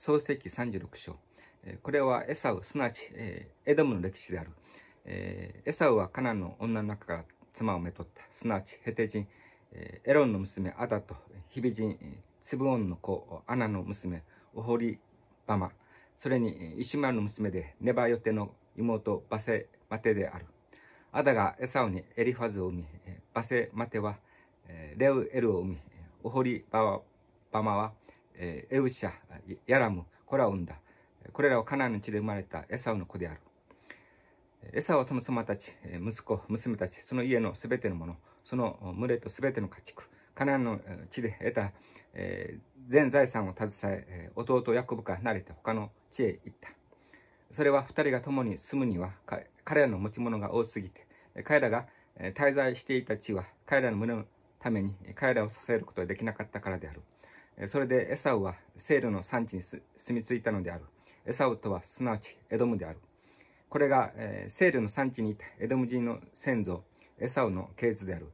創世記36章。これはエサウ、すなわち、エドムの歴史である。エサウはカナンの女の中から妻をめとった。すなわち、ヘテ人、エロンの娘アダと、ヒビ人、ツブオンの子、アナの娘、オホリバマ。それに、イシュマルの娘で、ネバヨテの妹、バセマテである。アダがエサウにエリファズを産み、バセマテは、レウエルを産み、オホリバマは、えエウシャ、ヤラム、コラウンだ。これらはカナンの地で生まれたエサウの子である。エサウはその妻たち、息子、娘たち、その家のすべてのもの、その群れとすべての家畜、カナンの地で得た、えー、全財産を携え、弟ヤコブから慣れて他の地へ行った。それは二人が共に住むには、彼らの持ち物が多すぎて、彼らが滞在していた地は、彼らの胸のために彼らを支えることはできなかったからである。それでエサウはセールの産地に住み着いたのである。エサウとはすなわちエドムである。これが、えー、セールの産地にいたエドム人の先祖、エサウの系図である。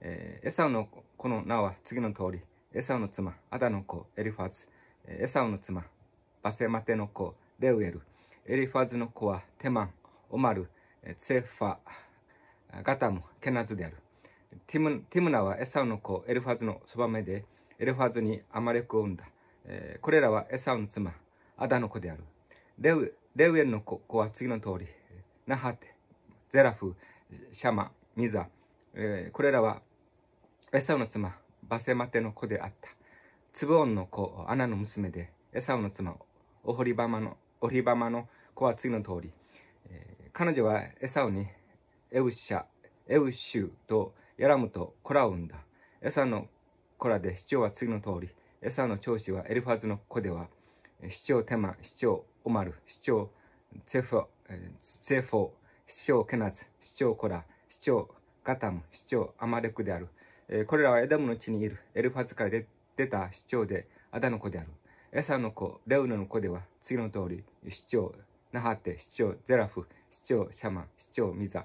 えー、エサウの子の名は次の通り、エサウの妻、アダの子、エリファズ。エサウの妻、バセマテの子、レウエル。エリファズの子はテマン、オマル、ツェファ、ガタム、ケナズである。ティムティムナはエサウの子、エリファズのそばめで、エルファズにアマレクを産んだ。えー、これらはエサウの妻、アダの子である。レウレウエンの子は次の通り、ナハテ、ゼラフ、シャマ、ミザ、えー、これらはエサウの妻、バセマテの子であった。ツブオンの子、アナの娘で、エサウの妻、オホリバマのオリバマの子は次の通り、えー、彼女はエサウにエウシャ、エウシュとヤラムとコラをンんだ。エサのコらで市長は次の通り、エサの長子はエルファズの子では、市長テマ、市長オマル、市長セフォ、ツフォ、市長ケナツ、市長コラ、市長ガタム、市長アマレクである。これらはエダムの地にいるエルファズから出た市長でアダの子である。エサの子、レウノの子では、次の通り、市長ナハテ、市長ゼラフ、市長シャマ市長ミザ。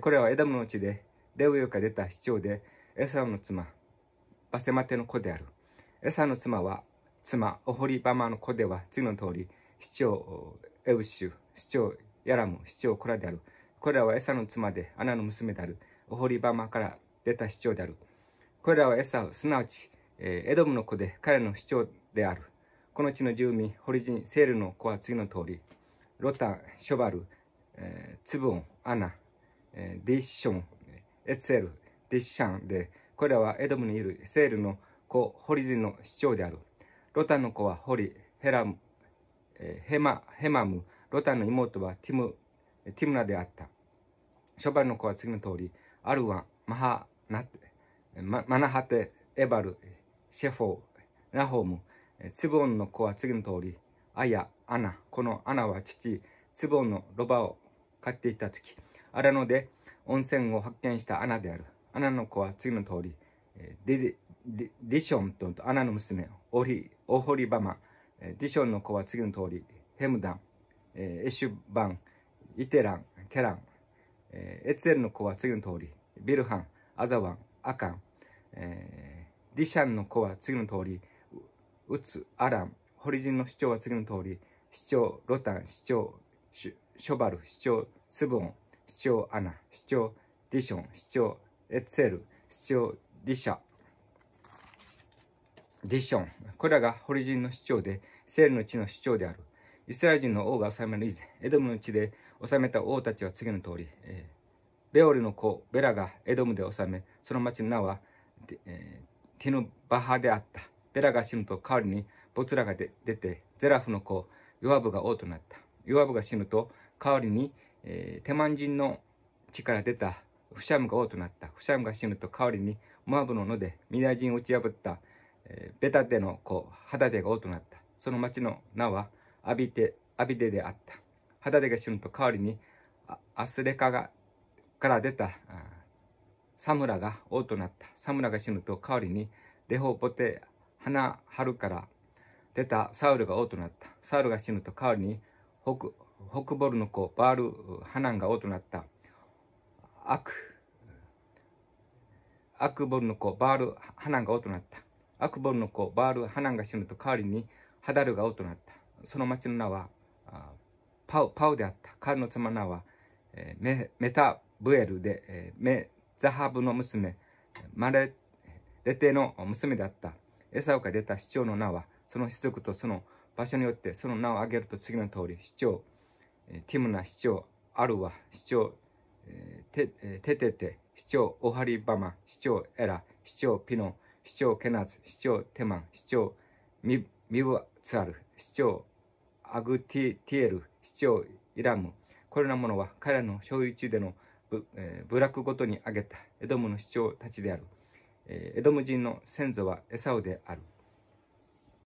これらはエダムの地で、レウヨから出た市長で、エサの妻、バセマテの子である。エサの妻は、妻、オホリバマの子では、次の通り、市長エウシュ、市長ヤラム、市長コラである。これらはエサの妻で、アナの娘である。オホリバマから出た市長である。これらはエサ、すなわち、エドムの子で、彼の市長である。この地の住民、ホリジン、セールの子は次の通り、ロタン、ショバル、えー、ツブオン、アナ、えー、ディッション、エツエル、ディッシャンで、これらはエドムにいるセールの子、ホリンの市長である。ロタンの子はホリ、ヘラム、えヘマ、ヘマム、ロタンの妹はティム、ティムナであった。ショバルの子は次の通り、アルワン、マハナテ、マナハテ、エバル、シェフォー、ナホーム、ツボンの子は次の通り、アヤ、アナ。このアナは父、ツボンのロバを飼っていた時、アラノで温泉を発見したアナである。アナの子は次の通り、デデディションとアナの娘、オリオホリバマ、ディションの子は次の通り、ヘムダン、エシュバン、イテラン、ケラン、エツエルの子は次の通り、ビルハン、アザワン、アカン、ディシャンの子は次の通り、ウツ、アラン、ホリジンの市長は次の通り、市長、ロタン、市長、ショバル、市長、スボン、市長、アナ、市長、ディション、市長、エツェル、シチョーディシャ、ディション。これらがホリ人の主張で、セールの地の主張である。イスラエル人の王が治める以前、エドムの地で治めた王たちは次の通り、えー、ベオリの子、ベラがエドムで治め、その町の名は、えー、ティヌバハであった。ベラが死ぬと代わりにボツラが出て、ゼラフの子、ヨアブが王となった。ヨアブが死ぬと代わりに、えー、テマン人の地から出たフシャムが王となった。フシャムが死ぬと代わりに、モアブの野でミナ人を打ち破った、えー、ベタテの子、ハダテが王となった。その町の名はアビテ、アビデであった。ハダテが死ぬと代わりに、アスレカがから出たサムラが王となった。サムラが死ぬと代わりに、レホポテ、ハナ、ハルから出たサウルが王となった。サウルが死ぬと代わりに、北北ボルの子、バール・ハナンが王となった。アク。アクボルの子、バール、ハナンが王となった。アクボルの子、バール、ハナンが死ぬと代わりに、ハダルが王となった。その町の名は、パウ、パウであった。彼の妻の名は、えメメタブエルで、えメザハブの娘、マレレテの娘であった。エサオから出た市長の名は、その種族とその場所によって、その名を挙げると次の通り、市長、ティムナ市長、アルワ市長、テテて、ててて、市長オハリバマ、市長エラ、市長ピノ、市長ケナツ、市長テマン、市長ミミブツアル、市長アグティティエル、市長イラム、これらものは彼らの所有地での部,、えー、部落ごとに挙げたエドムの市長たちである。えー、エドム人の先祖はエサウである。